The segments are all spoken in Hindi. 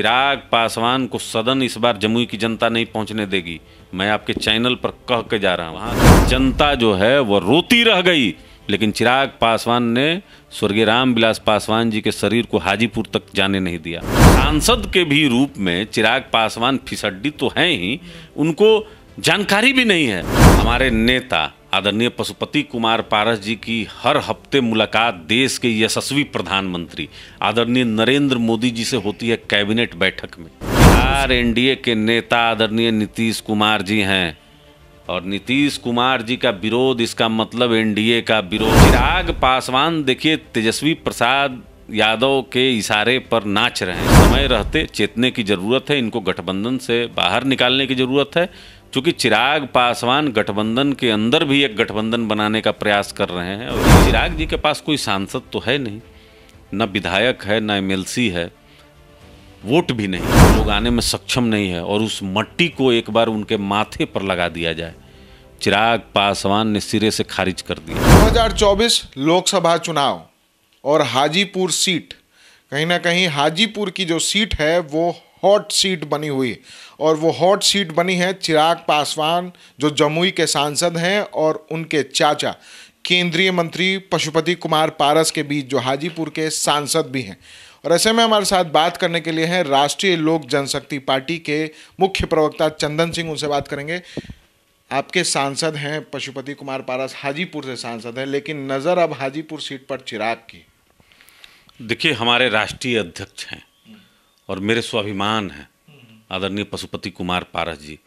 चिराग पासवान को सदन इस बार जमुई की जनता नहीं पहुंचने देगी मैं आपके चैनल पर कह के जा रहा हूँ वहाँ जनता जो है वह रोती रह गई लेकिन चिराग पासवान ने स्वर्गीय राम पासवान जी के शरीर को हाजीपुर तक जाने नहीं दिया सांसद के भी रूप में चिराग पासवान फिसड्डी तो हैं ही उनको जानकारी भी नहीं है हमारे नेता आदरणीय पशुपति कुमार पारस जी की हर हफ्ते मुलाकात देश के यशस्वी प्रधानमंत्री आदरणीय नरेंद्र मोदी जी से होती है कैबिनेट बैठक में चार एनडीए के नेता आदरणीय नीतीश कुमार जी हैं और नीतीश कुमार जी का विरोध इसका मतलब एनडीए का विरोध चिराग पासवान देखिए तेजस्वी प्रसाद यादव के इशारे पर नाच रहे हैं समय रहते चेतने की ज़रूरत है इनको गठबंधन से बाहर निकालने की ज़रूरत है चूंकि चिराग पासवान गठबंधन के अंदर भी एक गठबंधन बनाने का प्रयास कर रहे हैं और चिराग जी के पास कोई सांसद तो है नहीं न विधायक है न एम है वोट भी नहीं लोग आने में सक्षम नहीं है और उस मट्टी को एक बार उनके माथे पर लगा दिया जाए चिराग पासवान ने सिरे से खारिज कर दिया 2024 लोकसभा चुनाव और हाजीपुर सीट कहीं ना कहीं हाजीपुर की जो सीट है वो हॉट सीट बनी हुई और वो हॉट सीट बनी है चिराग पासवान जो जमुई के सांसद हैं और उनके चाचा केंद्रीय मंत्री पशुपति कुमार पारस के बीच जो हाजीपुर के सांसद भी हैं और ऐसे में हमारे साथ बात करने के लिए हैं राष्ट्रीय लोक जनशक्ति पार्टी के मुख्य प्रवक्ता चंदन सिंह उनसे बात करेंगे आपके सांसद हैं पशुपति कुमार पारस हाजीपुर से सांसद हैं लेकिन नज़र अब हाजीपुर सीट पर चिराग की देखिए हमारे राष्ट्रीय अध्यक्ष हैं और मेरे स्वाभिमान हैं आदरणीय पशुपति कुमार पारस जी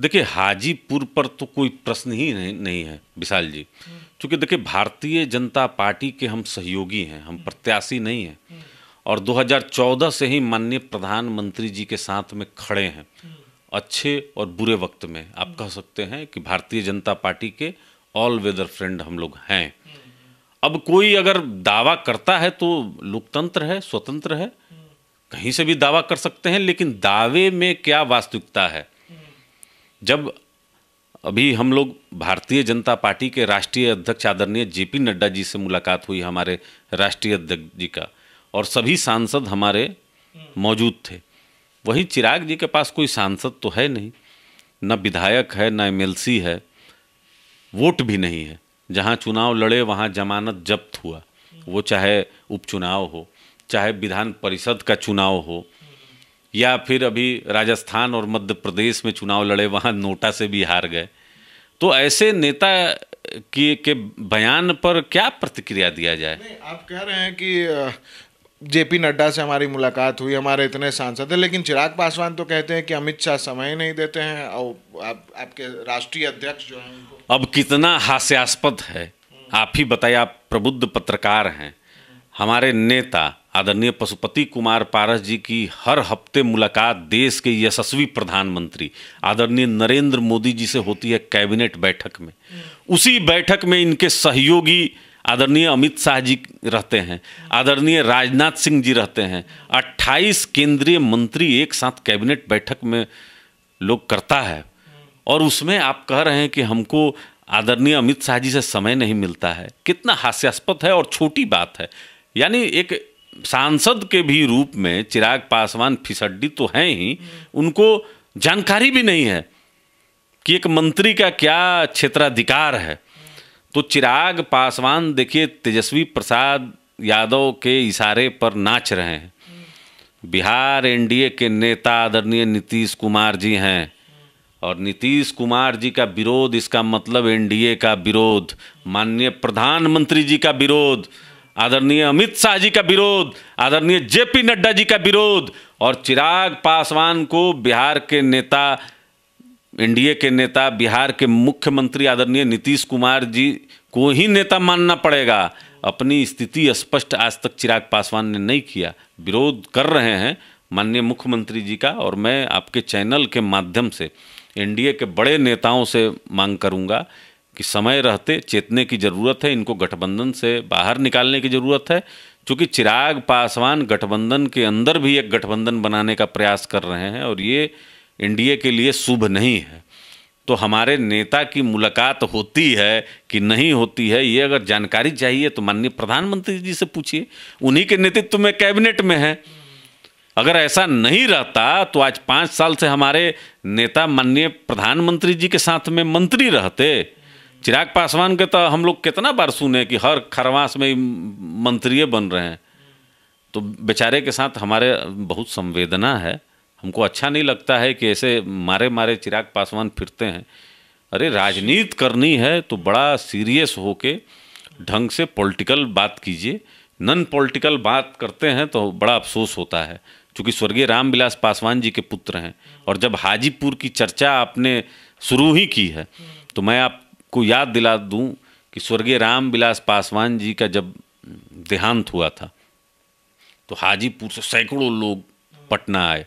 देखिए हाजीपुर पर तो कोई प्रश्न ही नहीं, नहीं है विशाल जी क्योंकि देखिए भारतीय जनता पार्टी के हम सहयोगी हैं हम प्रत्याशी नहीं हैं और 2014 से ही माननीय प्रधानमंत्री जी के साथ में खड़े हैं अच्छे और बुरे वक्त में आप कह सकते हैं कि भारतीय जनता पार्टी के ऑल वेदर फ्रेंड हम लोग हैं अब कोई अगर दावा करता है तो लोकतंत्र है स्वतंत्र है कहीं से भी दावा कर सकते हैं लेकिन दावे में क्या वास्तविकता है जब अभी हम लोग भारतीय जनता पार्टी के राष्ट्रीय अध्यक्ष आदरणीय जेपी नड्डा जी से मुलाकात हुई हमारे राष्ट्रीय अध्यक्ष जी का और सभी सांसद हमारे मौजूद थे वहीं चिराग जी के पास कोई सांसद तो है नहीं न विधायक है न एम है वोट भी नहीं है जहाँ चुनाव लड़े वहाँ जमानत जब्त हुआ वो चाहे उपचुनाव हो चाहे विधान परिषद का चुनाव हो या फिर अभी राजस्थान और मध्य प्रदेश में चुनाव लड़े वहाँ नोटा से भी हार गए तो ऐसे नेता की के बयान पर क्या प्रतिक्रिया दिया जाए आप कह रहे हैं कि जेपी नड्डा से हमारी मुलाकात हुई हमारे इतने सांसद हैं लेकिन चिराग पासवान तो कहते हैं कि अमित शाह समय नहीं देते हैं और आप, आपके राष्ट्रीय अध्यक्ष जो हैं अब कितना हास्यास्पद है आप ही बताइए आप प्रबुद्ध पत्रकार हैं हमारे नेता आदरणीय पशुपति कुमार पारस जी की हर हफ्ते मुलाकात देश के यशस्वी प्रधानमंत्री आदरणीय नरेंद्र मोदी जी से होती है कैबिनेट बैठक में उसी बैठक में इनके सहयोगी आदरणीय अमित शाह जी रहते हैं आदरणीय राजनाथ सिंह जी रहते हैं 28 केंद्रीय मंत्री एक साथ कैबिनेट बैठक में लोग करता है और उसमें आप कह रहे हैं कि हमको आदरणीय अमित शाह जी से समय नहीं मिलता है कितना हास्यास्पद है और छोटी बात है यानी एक सांसद के भी रूप में चिराग पासवान फिसड्डी तो हैं ही उनको जानकारी भी नहीं है कि एक मंत्री का क्या क्षेत्राधिकार है तो चिराग पासवान देखिए तेजस्वी प्रसाद यादव के इशारे पर नाच रहे हैं बिहार एनडीए के नेता आदरणीय नीतीश कुमार जी हैं और नीतीश कुमार जी का विरोध इसका मतलब एनडीए का विरोध माननीय प्रधानमंत्री जी का विरोध आदरणीय अमित शाह जी का विरोध आदरणीय जेपी नड्डा जी का विरोध और चिराग पासवान को बिहार के नेता एनडीए के नेता बिहार के मुख्यमंत्री आदरणीय नीतीश कुमार जी को ही नेता मानना पड़ेगा अपनी स्थिति स्पष्ट आज तक चिराग पासवान ने नहीं किया विरोध कर रहे हैं माननीय मुख्यमंत्री जी का और मैं आपके चैनल के माध्यम से एनडीए के बड़े नेताओं से मांग करूंगा कि समय रहते चेतने की ज़रूरत है इनको गठबंधन से बाहर निकालने की ज़रूरत है क्योंकि चिराग पासवान गठबंधन के अंदर भी एक गठबंधन बनाने का प्रयास कर रहे हैं और ये एनडीए के लिए शुभ नहीं है तो हमारे नेता की मुलाकात होती है कि नहीं होती है ये अगर जानकारी चाहिए तो माननीय प्रधानमंत्री जी से पूछिए उन्हीं के नेतृत्व में कैबिनेट में है अगर ऐसा नहीं रहता तो आज पाँच साल से हमारे नेता माननीय प्रधानमंत्री जी के साथ में मंत्री रहते चिराग पासवान के तो हम लोग कितना बार सुने कि हर खरवास में मंत्रिय बन रहे हैं तो बेचारे के साथ हमारे बहुत संवेदना है हमको अच्छा नहीं लगता है कि ऐसे मारे मारे चिराग पासवान फिरते हैं अरे राजनीति करनी है तो बड़ा सीरियस होके ढंग से पॉलिटिकल बात कीजिए नॉन पॉलिटिकल बात करते हैं तो बड़ा अफसोस होता है क्योंकि स्वर्गीय रामविलास पासवान जी के पुत्र हैं और जब हाजीपुर की चर्चा आपने शुरू ही की है तो मैं आप को याद दिला दूं कि स्वर्गीय राम बिलास पासवान जी का जब देहांत हुआ था तो हाजीपुर से सैकड़ों लोग पटना आए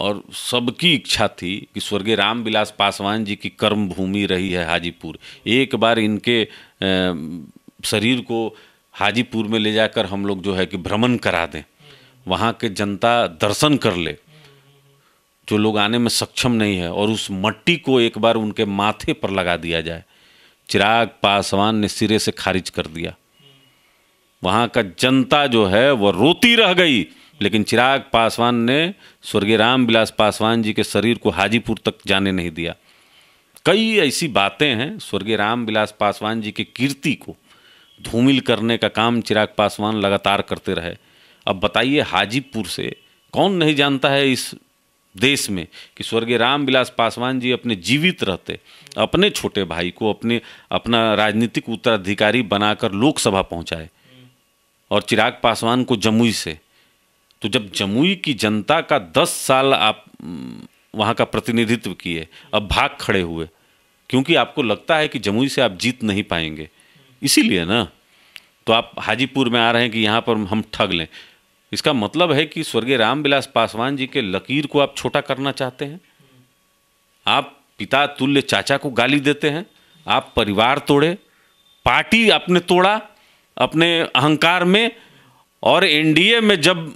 और सबकी इच्छा थी कि स्वर्गीय राम बिलास पासवान जी की कर्म भूमि रही है हाजीपुर एक बार इनके शरीर को हाजीपुर में ले जाकर हम लोग जो है कि भ्रमण करा दें वहाँ के जनता दर्शन कर ले जो लोग आने में सक्षम नहीं है और उस मट्टी को एक बार उनके माथे पर लगा दिया जाए चिराग पासवान ने सिरे से खारिज कर दिया वहाँ का जनता जो है वह रोती रह गई लेकिन चिराग पासवान ने स्वर्गीय रामविलास पासवान जी के शरीर को हाजीपुर तक जाने नहीं दिया कई ऐसी बातें हैं स्वर्गीय रामविलास पासवान जी की कीर्ति को धूमिल करने का काम चिराग पासवान लगातार करते रहे अब बताइए हाजीपुर से कौन नहीं जानता है इस देश में कि स्वर्गीय रामविलास पासवान जी अपने जीवित रहते अपने छोटे भाई को अपने अपना राजनीतिक उत्तराधिकारी बनाकर लोकसभा पहुंचाए और चिराग पासवान को जमुई से तो जब जमुई की जनता का दस साल आप वहां का प्रतिनिधित्व किए अब भाग खड़े हुए क्योंकि आपको लगता है कि जमुई से आप जीत नहीं पाएंगे इसीलिए ना तो आप हाजीपुर में आ रहे हैं कि यहाँ पर हम ठग लें इसका मतलब है कि स्वर्गीय रामविलास पासवान जी के लकीर को आप छोटा करना चाहते हैं आप पिता तुल्य चाचा को गाली देते हैं आप परिवार तोड़े पार्टी आपने तोड़ा अपने अहंकार में और एनडीए में जब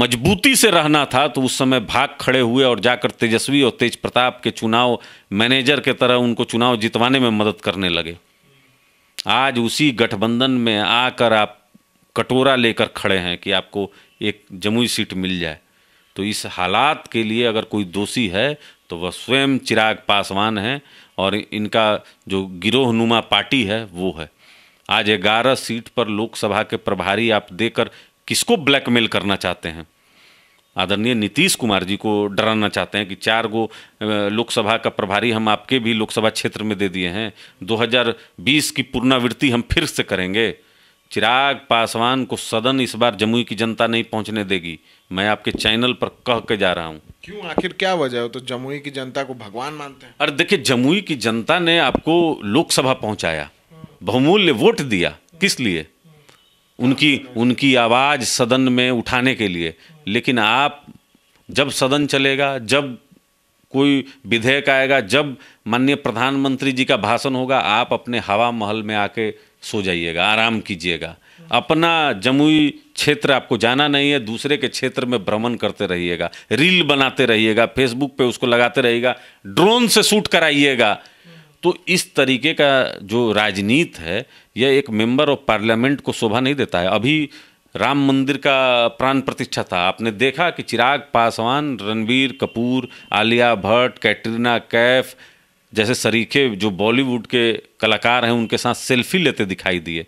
मजबूती से रहना था तो उस समय भाग खड़े हुए और जाकर तेजस्वी और तेज प्रताप के चुनाव मैनेजर के तरह उनको चुनाव जितवाने में मदद करने लगे आज उसी गठबंधन में आकर आप कटोरा लेकर खड़े हैं कि आपको एक जमुई सीट मिल जाए तो इस हालात के लिए अगर कोई दोषी है तो वह स्वयं चिराग पासवान हैं और इनका जो गिरोह नुमा पार्टी है वो है आज ग्यारह सीट पर लोकसभा के प्रभारी आप देकर किसको ब्लैकमेल करना चाहते हैं आदरणीय नीतीश कुमार जी को डराना चाहते हैं कि चार गो लोकसभा का प्रभारी हम आपके भी लोकसभा क्षेत्र में दे दिए हैं 2020 की पुनरावृत्ति हम फिर से करेंगे चिराग पासवान को सदन इस बार जमुई की जनता नहीं पहुंचने देगी मैं आपके चैनल पर कह के जा रहा हूं क्यों आखिर क्या वजह है तो जमुई की जनता को भगवान मानते हैं अरे देखिए जमुई की जनता ने आपको लोकसभा पहुंचाया बहुमूल्य वोट दिया किस लिए उनकी उनकी आवाज़ सदन में उठाने के लिए लेकिन आप जब सदन चलेगा जब कोई विधेयक आएगा जब माननीय प्रधानमंत्री जी का भाषण होगा आप अपने हवा महल में आके सो जाइएगा आराम कीजिएगा अपना जमुई क्षेत्र आपको जाना नहीं है दूसरे के क्षेत्र में भ्रमण करते रहिएगा रील बनाते रहिएगा फेसबुक पे उसको लगाते रहिएगा ड्रोन से शूट कराइएगा तो इस तरीके का जो राजनीति है यह एक मेंबर ऑफ पार्लियामेंट को शोभा नहीं देता है अभी राम मंदिर का प्राण प्रतिष्ठा था आपने देखा कि चिराग पासवान रणवीर कपूर आलिया भट्ट कैटरीना कैफ जैसे सरीखे जो बॉलीवुड के कलाकार हैं उनके साथ सेल्फी लेते दिखाई दिए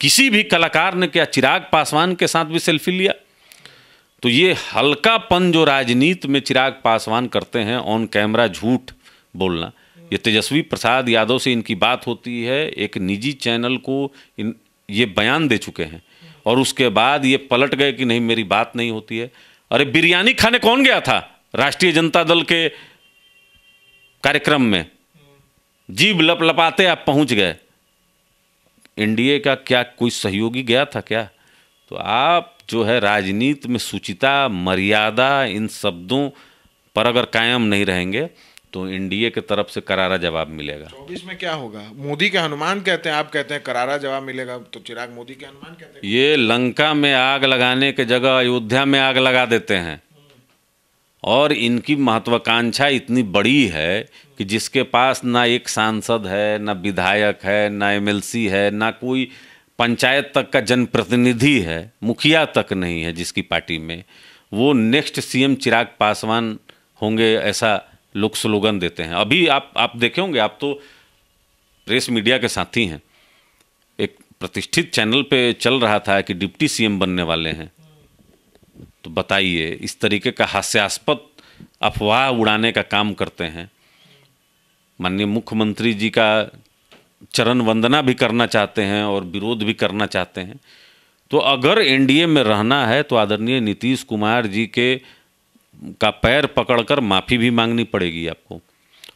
किसी भी कलाकार ने क्या चिराग पासवान के साथ भी सेल्फी लिया तो ये हल्कापन जो राजनीति में चिराग पासवान करते हैं ऑन कैमरा झूठ बोलना ये तेजस्वी प्रसाद यादव से इनकी बात होती है एक निजी चैनल को इन ये बयान दे चुके हैं और उसके बाद ये पलट गए कि नहीं मेरी बात नहीं होती है अरे बिरयानी खाने कौन गया था राष्ट्रीय जनता दल के कार्यक्रम में जीव लप लपाते आप पहुंच गए एनडीए का क्या कोई सहयोगी गया था क्या तो आप जो है राजनीति में सुचिता मर्यादा इन शब्दों पर अगर कायम नहीं रहेंगे तो एनडीए के तरफ से करारा जवाब मिलेगा चौबीस में क्या होगा मोदी के हनुमान कहते हैं आप कहते हैं करारा जवाब मिलेगा तो चिराग मोदी के हनुमान कहते हैं ये लंका में आग लगाने के जगह अयोध्या में आग लगा देते हैं और इनकी महत्वाकांक्षा इतनी बड़ी है कि जिसके पास ना एक सांसद है ना विधायक है ना एमएलसी है ना कोई पंचायत तक का जनप्रतिनिधि है मुखिया तक नहीं है जिसकी पार्टी में वो नेक्स्ट सीएम चिराग पासवान होंगे ऐसा लोग स्लोगन देते हैं अभी आप आप देखे होंगे आप तो प्रेस मीडिया के साथी हैं एक प्रतिष्ठित चैनल पे चल रहा था कि डिप्टी सीएम बनने वाले हैं तो बताइए इस तरीके का हास्यास्पद अफवाह उड़ाने का काम करते हैं माननीय मुख्यमंत्री जी का चरण वंदना भी करना चाहते हैं और विरोध भी करना चाहते हैं तो अगर एनडीए में रहना है तो आदरणीय नीतीश कुमार जी के का पैर पकड़कर माफ़ी भी मांगनी पड़ेगी आपको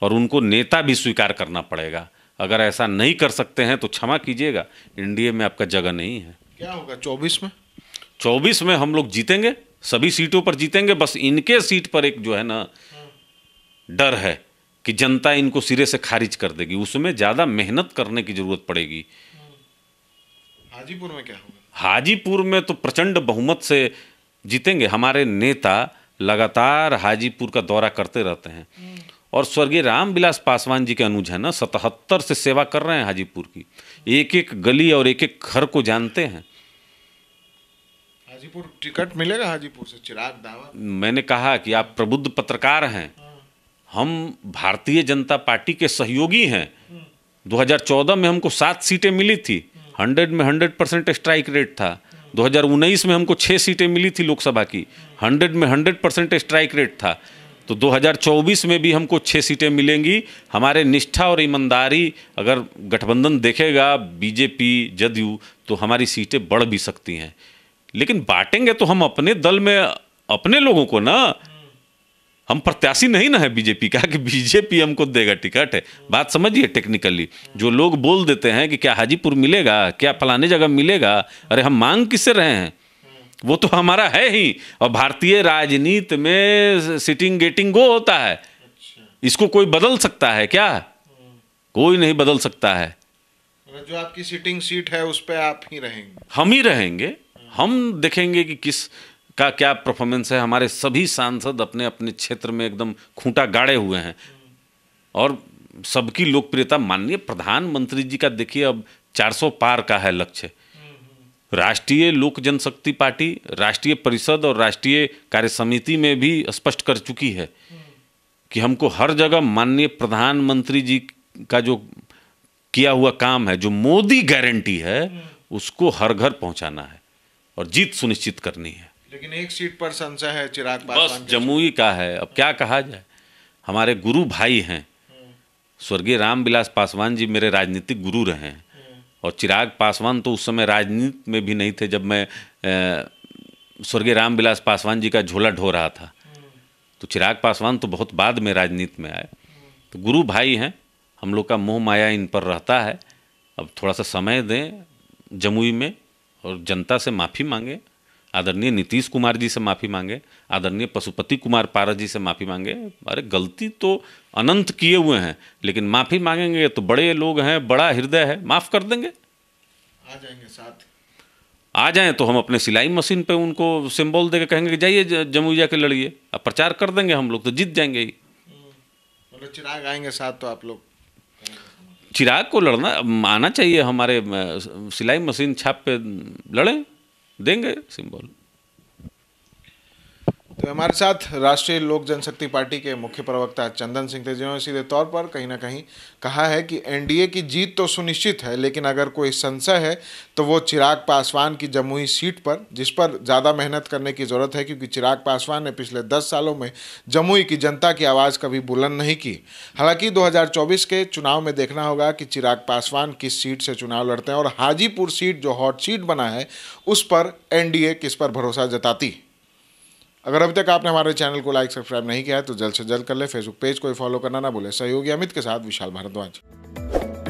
और उनको नेता भी स्वीकार करना पड़ेगा अगर ऐसा नहीं कर सकते हैं तो क्षमा कीजिएगा एनडीए में आपका जगह नहीं है क्या होगा चौबीस में चौबीस में हम लोग जीतेंगे सभी सीटों पर जीतेंगे बस इनके सीट पर एक जो है ना डर है कि जनता इनको सिरे से खारिज कर देगी उसमें ज़्यादा मेहनत करने की ज़रूरत पड़ेगी हाजीपुर में क्या होगा हाजीपुर में तो प्रचंड बहुमत से जीतेंगे हमारे नेता लगातार हाजीपुर का दौरा करते रहते हैं और स्वर्गीय रामविलास पासवान जी के अनुज है ना सतहत्तर से सेवा कर रहे हैं हाजीपुर की एक एक गली और एक एक घर को जानते हैं हाजीपुर टिकट मिलेगा हाजीपुर से चिराग दावा मैंने कहा कि आप प्रबुद्ध पत्रकार हैं हम भारतीय जनता पार्टी के सहयोगी हैं 2014 में हमको सात सीटें मिली थी हंड्रेड में हंड्रेड परसेंट स्ट्राइक रेट था 2019 में हमको छः सीटें मिली थी लोकसभा की हंड्रेड में हंड्रेड परसेंट स्ट्राइक रेट था तो 2024 में भी हमको छः सीटें मिलेंगी हमारे निष्ठा और ईमानदारी अगर गठबंधन देखेगा बीजेपी जदयू तो हमारी सीटें बढ़ भी सकती हैं लेकिन बांटेंगे तो हम अपने दल में अपने लोगों को ना हम प्रत्याशी नहीं ना है बीजेपी का कि बीजेपी हमको देगा टिकट है बात समझिए टेक्निकली जो लोग बोल देते हैं कि क्या हाजीपुर मिलेगा क्या फलाने जगह मिलेगा अरे हम मांग किससे रहे हैं वो तो हमारा है ही और भारतीय राजनीति में सिटिंग गेटिंग गो होता है इसको कोई बदल सकता है क्या कोई नहीं बदल सकता है जो आपकी सिटिंग सीट है उस पर आप ही रहेंगे हम ही रहेंगे हम देखेंगे कि किस का क्या परफॉर्मेंस है हमारे सभी सांसद अपने अपने क्षेत्र में एकदम खूंटा गाड़े हुए हैं और सबकी लोकप्रियता माननीय प्रधानमंत्री जी का देखिए अब 400 पार का है लक्ष्य राष्ट्रीय लोक जनशक्ति पार्टी राष्ट्रीय परिषद और राष्ट्रीय कार्य समिति में भी स्पष्ट कर चुकी है कि हमको हर जगह माननीय प्रधानमंत्री जी का जो किया हुआ काम है जो मोदी गारंटी है उसको हर घर पहुंचाना है और जीत सुनिश्चित करनी है लेकिन एक सीट पर संशय है चिराग बस जमुई का है अब क्या कहा जाए हमारे गुरु भाई हैं स्वर्गीय रामविलास पासवान जी मेरे राजनीतिक गुरु रहे हैं और चिराग पासवान तो उस समय राजनीति में भी नहीं थे जब मैं स्वर्गीय रामविलास पासवान जी का झोला ढो रहा था तो चिराग पासवान तो बहुत बाद में राजनीति में आए तो गुरु भाई हैं हम लोग का मोह माया इन पर रहता है अब थोड़ा सा समय दें जमुई में और जनता से माफ़ी मांगे आदरणीय नीतीश कुमार जी से माफ़ी मांगे आदरणीय पशुपति कुमार पारस जी से माफ़ी मांगे अरे गलती तो अनंत किए हुए हैं लेकिन माफ़ी मांगेंगे तो बड़े लोग हैं बड़ा हृदय है माफ़ कर देंगे आ जाएंगे साथ आ जाएं तो हम अपने सिलाई मशीन पे उनको सिंबल दे के कहेंगे कि जाइए जमुई जाके लड़िए अब प्रचार कर देंगे हम लोग तो जीत जाएंगे ही हम्म, मतलब चिराग आएंगे साथ तो आप लोग चिराग को लड़ना आना चाहिए हमारे सिलाई मशीन छाप पे लड़ें देंगे सिंबल तो हमारे साथ राष्ट्रीय लोक जनशक्ति पार्टी के मुख्य प्रवक्ता चंदन सिंह जिन्होंने सीधे तौर पर कहीं ना कहीं कहा है कि एनडीए की जीत तो सुनिश्चित है लेकिन अगर कोई संशय है तो वो चिराग पासवान की जमुई सीट पर जिस पर ज़्यादा मेहनत करने की ज़रूरत है क्योंकि चिराग पासवान ने पिछले दस सालों में जमुई की जनता की आवाज़ कभी बुलंद नहीं की हालांकि दो के चुनाव में देखना होगा कि चिराग पासवान किस सीट से चुनाव लड़ते हैं और हाजीपुर सीट जो हॉट सीट बना है उस पर एन किस पर भरोसा जताती है अगर अभी तक आपने हमारे चैनल को लाइक सब्सक्राइब नहीं किया है तो जल्द से जल्द कर ले फेसबुक पेज को फॉलो करना ना भूलें सहयोगी अमित के साथ विशाल भारद्वाज